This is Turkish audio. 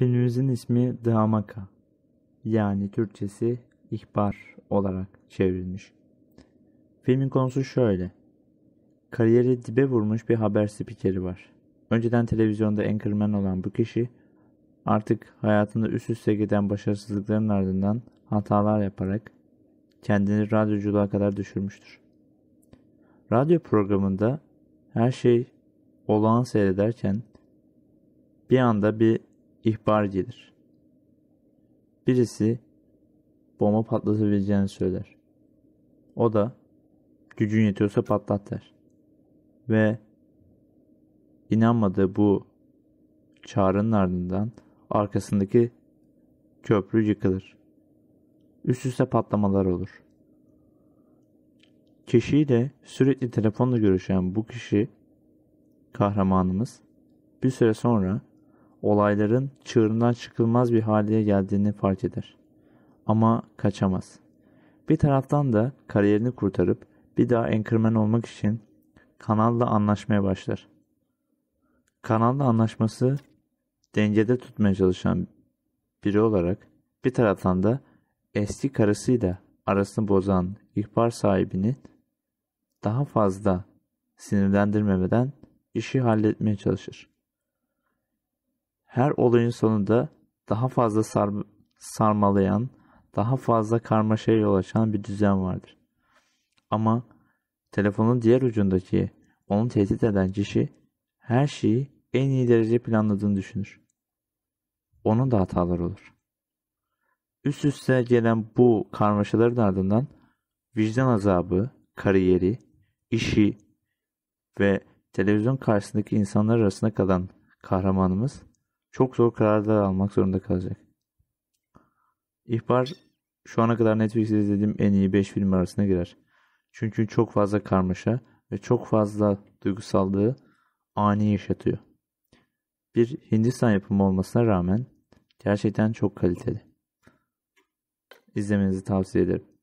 Filmimizin ismi The Hamaka yani Türkçesi ihbar olarak çevrilmiş. Filmin konusu şöyle. Kariyeri dibe vurmuş bir haber spikeri var. Önceden televizyonda anchorman olan bu kişi artık hayatında üst üste giden başarısızlıkların ardından hatalar yaparak kendini radyoculuğa kadar düşürmüştür. Radyo programında her şey olağan seyrederken bir anda bir ihbar gelir. Birisi bomba patlatabileceğini söyler. O da gücün yetiyorsa patlat der. Ve inanmadığı bu çağrının ardından arkasındaki köprü yıkılır. Üst üste patlamalar olur. Kişiyle sürekli telefonla görüşen bu kişi kahramanımız bir süre sonra olayların çığırından çıkılmaz bir hale geldiğini fark eder. Ama kaçamaz. Bir taraftan da kariyerini kurtarıp bir daha enkırmen olmak için kanalla anlaşmaya başlar. Kanalla anlaşması dengede tutmaya çalışan biri olarak bir taraftan da eski karısıyla arasını bozan ihbar sahibini daha fazla sinirlendirmemeden işi halletmeye çalışır. Her olayın sonunda daha fazla sar sarmalayan, daha fazla karmaşaya yol açan bir düzen vardır. Ama telefonun diğer ucundaki onu tehdit eden kişi her şeyi en iyi derece planladığını düşünür. Onun da hatalar olur. Üst üste gelen bu karmaşaların ardından vicdan azabı, kariyeri, işi ve televizyon karşısındaki insanlar arasında kalan kahramanımız çok zor kararlar almak zorunda kalacak. İhbar şu ana kadar Netflix'te izlediğim en iyi 5 film arasına girer. Çünkü çok fazla karmaşa ve çok fazla duygusallığı ani yaşatıyor. Bir Hindistan yapımı olmasına rağmen gerçekten çok kaliteli. İzlemenizi tavsiye ederim.